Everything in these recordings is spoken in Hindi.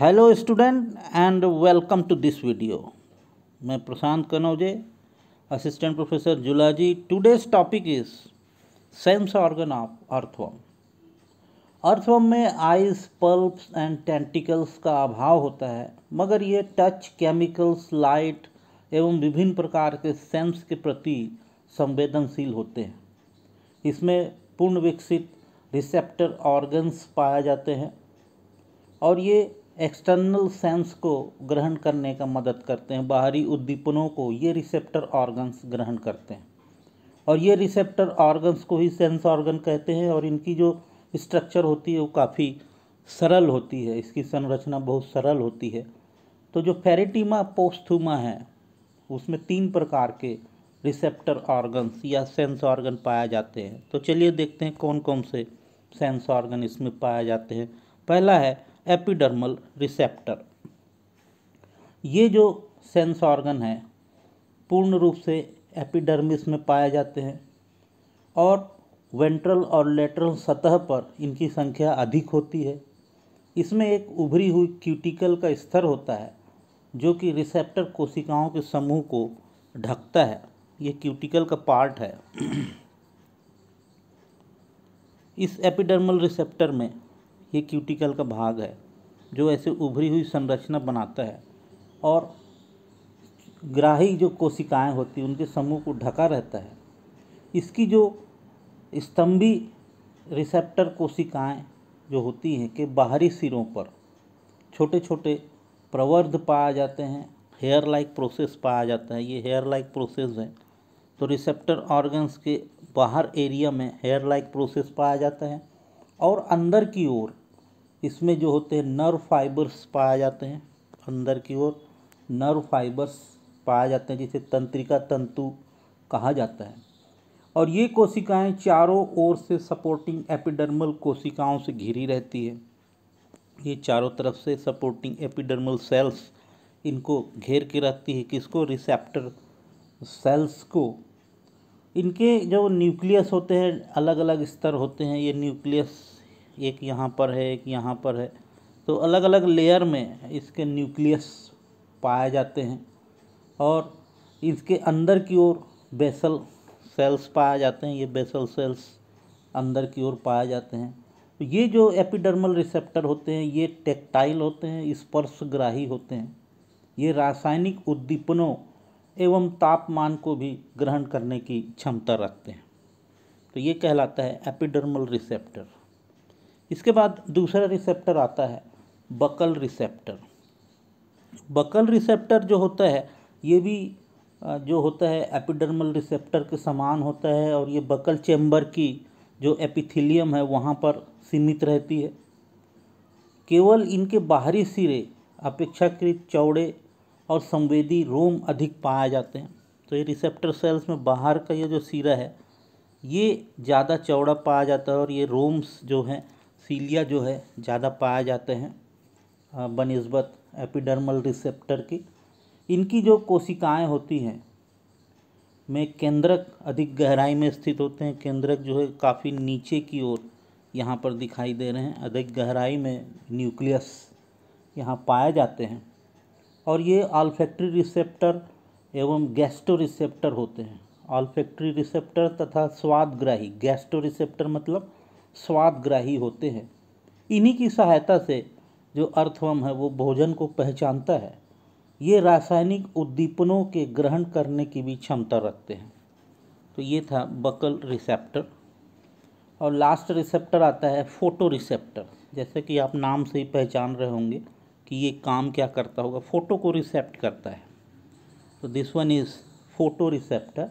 hello student and welcome to this video मैं Prashant Kanauje assistant professor zoology today's topic is sense organ of earthworm earthworm में आइस पल्प्स एंड टेंटिकल्स का अभाव होता है मगर ये टच केमिकल्स लाइट एवं विभिन्न प्रकार के सेंस के प्रति संवेदनशील होते हैं इसमें पूर्ण विकसित रिसेप्टर ऑर्गन्स पाए जाते हैं और ये एक्सटर्नल सेंस को ग्रहण करने का मदद करते हैं बाहरी उद्दीपनों को ये रिसेप्टर ऑर्गन्स ग्रहण करते हैं और ये रिसेप्टर ऑर्गन्स को ही सेंस ऑर्गन कहते हैं और इनकी जो स्ट्रक्चर होती है वो काफ़ी सरल होती है इसकी संरचना बहुत सरल होती है तो जो फेरेटिमा पोस्थुमा है उसमें तीन प्रकार के रिसेप्टर ऑर्गन्स या सेंस ऑर्गन पाए जाते हैं तो चलिए देखते हैं कौन कौन से सेंस ऑर्गन इसमें पाए जाते हैं पहला है एपिडर्मल रिसेप्टर ये जो सेंस ऑर्गन है पूर्ण रूप से एपिडर्मिस में पाए जाते हैं और वेंट्रल और लेटरल सतह पर इनकी संख्या अधिक होती है इसमें एक उभरी हुई क्यूटिकल का स्तर होता है जो कि रिसेप्टर कोशिकाओं के समूह को ढकता है ये क्यूटिकल का पार्ट है इस एपिडर्मल रिसेप्टर में ये क्यूटिकल का भाग है जो ऐसे उभरी हुई संरचना बनाता है और ग्राही जो कोशिकाएं होती हैं उनके समूह को ढका रहता है इसकी जो स्तंभी रिसेप्टर कोशिकाएं जो होती हैं कि बाहरी सिरों पर छोटे छोटे प्रवर्ध पाए जाते हैं हेयर लाइक प्रोसेस पाया जाता है ये हेयर लाइक प्रोसेस है तो रिसेप्टर ऑर्गन्स के बाहर एरिया में हेयर लाइक प्रोसेस पाया जाता है और अंदर की ओर इसमें जो होते हैं नर्व फाइबर्स पाए जाते हैं अंदर की ओर नर्व फाइबर्स पाए जाते हैं जिसे तंत्रिका तंतु कहा जाता है और ये कोशिकाएं चारों ओर से सपोर्टिंग एपिडर्मल कोशिकाओं से घिरी रहती है ये चारों तरफ से सपोर्टिंग एपिडर्मल सेल्स इनको घेर के रखती है किसको रिसेप्टर सेल्स को इनके जो न्यूक्लियस होते हैं अलग अलग स्तर होते हैं ये न्यूक्लियस एक यहाँ पर है एक यहाँ पर है तो अलग अलग लेयर में इसके न्यूक्लियस पाए जाते हैं और इसके अंदर की ओर बेसल सेल्स पाए जाते हैं ये बेसल सेल्स अंदर की ओर पाए जाते हैं तो ये जो एपिडर्मल रिसेप्टर होते हैं ये टेक्टाइल होते हैं स्पर्शग्राही होते हैं ये रासायनिक उद्दीपनों एवं तापमान को भी ग्रहण करने की क्षमता रखते हैं तो ये कहलाता है एपिडर्मल रिसेप्टर इसके बाद दूसरा रिसेप्टर आता है बकल रिसेप्टर बकल रिसेप्टर जो होता है ये भी जो होता है एपिडर्मल रिसेप्टर के समान होता है और ये बकल चैम्बर की जो एपिथिलियम है वहाँ पर सीमित रहती है केवल इनके बाहरी सिरे अपेक्षाकृत चौड़े और संवेदी रोम अधिक पाए जाते हैं तो ये रिसेप्टर सेल्स में बाहर का ये जो सिरा है ये ज़्यादा चौड़ा पाया जाता है और ये रोम्स जो हैं सीलिया जो है ज़्यादा पाए जाते हैं बनस्बत एपिडर्मल रिसेप्टर की इनकी जो कोशिकाएं होती हैं में केंद्रक अधिक गहराई में स्थित होते हैं केंद्रक जो है काफ़ी नीचे की ओर यहाँ पर दिखाई दे रहे हैं अधिक गहराई में न्यूक्लियस यहाँ पाए जाते हैं और ये ऑल्फैक्ट्री रिसेप्टर एवं गैस्ट्रो रिसेप्टर होते हैं ऑलफैक्ट्री रिसेप्टर तथा स्वादग्राही गैस्ट्रो रिसेप्टर मतलब स्वादग्राही होते हैं इन्हीं की सहायता से जो अर्थवम है वो भोजन को पहचानता है ये रासायनिक उद्दीपनों के ग्रहण करने की भी क्षमता रखते हैं तो ये था बकल रिसेप्टर और लास्ट रिसेप्टर आता है फोटो रिसेप्टर जैसे कि आप नाम से ही पहचान रहे होंगे कि ये काम क्या करता होगा फ़ोटो को रिसेप्ट करता है तो this one is photoreceptor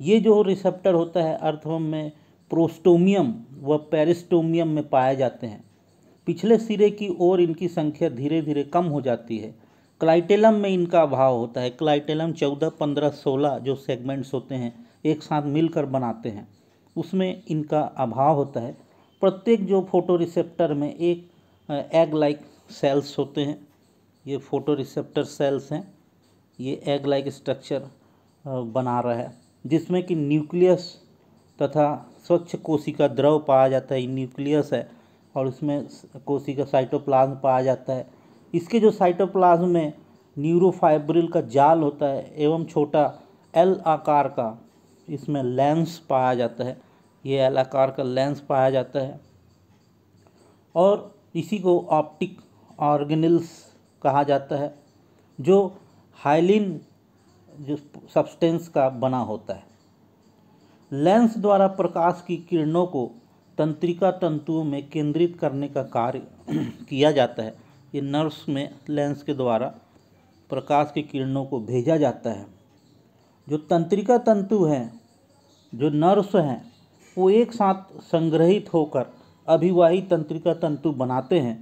ये जो रिसेप्टर होता है अर्थवम में प्रोस्टोमियम व पेरिस्टोमियम में पाए जाते हैं पिछले सिरे की ओर इनकी संख्या धीरे धीरे कम हो जाती है क्लाइटेलम में इनका अभाव होता है क्लाइटेलम चौदह पंद्रह सोलह जो सेगमेंट्स होते हैं एक साथ मिलकर बनाते हैं उसमें इनका अभाव होता है प्रत्येक जो फोटो रिसेप्टर में एक एग लाइक सेल्स होते हैं ये फोटो रिसेप्टर सेल्स हैं ये एग लाइक स्ट्रक्चर बना रहा है जिसमें कि न्यूक्लियस तथा स्वच्छ कोशिका द्रव पाया जाता है न्यूक्लियस है और उसमें कोशिका साइटोप्लाज्म पाया जाता है इसके जो साइटोप्लाज्म में न्यूरोफाइब्रिल का जाल होता है एवं छोटा एल आकार का इसमें लेंस पाया जाता है ये एल आकार का लेंस पाया जाता है और इसी को ऑप्टिक ऑर्गेनल्स कहा जाता है जो हाइलिन जो सब्सटेंस का बना होता है लेंस द्वारा प्रकाश की किरणों को तंत्रिका तंतुओं में केंद्रित करने का कार्य किया जाता है ये नर्व्स में लेंस के द्वारा प्रकाश की किरणों को भेजा जाता है जो तंत्रिका तंतु हैं जो नर्व्स हैं वो एक साथ संग्रहित होकर अभिवाही तंत्रिका तंतु बनाते हैं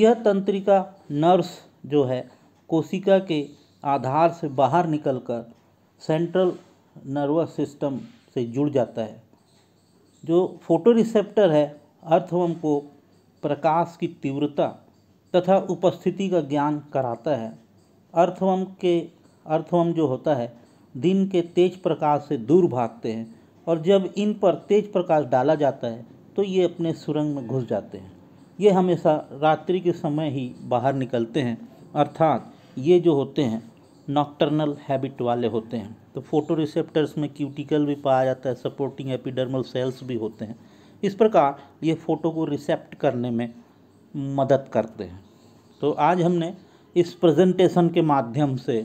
यह तंत्रिका नर्व्स जो है कोशिका के आधार से बाहर निकलकर सेंट्रल नर्वस सिस्टम से जुड़ जाता है जो फोटो रिसेप्टर है अर्थवम को प्रकाश की तीव्रता तथा उपस्थिति का ज्ञान कराता है अर्थवम के अर्थवम जो होता है दिन के तेज प्रकाश से दूर भागते हैं और जब इन पर तेज प्रकाश डाला जाता है तो ये अपने सुरंग में घुस जाते हैं ये हमेशा रात्रि के समय ही बाहर निकलते हैं अर्थात ये जो होते हैं नॉक्टर्नल हैबिट वाले होते हैं तो फोटो रिसेप्टर्स में क्यूटिकल भी पाया जाता है सपोर्टिंग एपिडर्मल सेल्स भी होते हैं इस प्रकार ये फ़ोटो को रिसेप्ट करने में मदद करते हैं तो आज हमने इस प्रेजेंटेशन के माध्यम से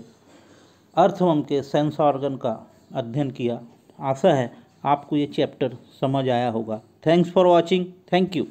अर्थवम के सेंस ऑर्गन का अध्ययन किया आशा है आपको ये चैप्टर समझ आया होगा thanks for watching thank you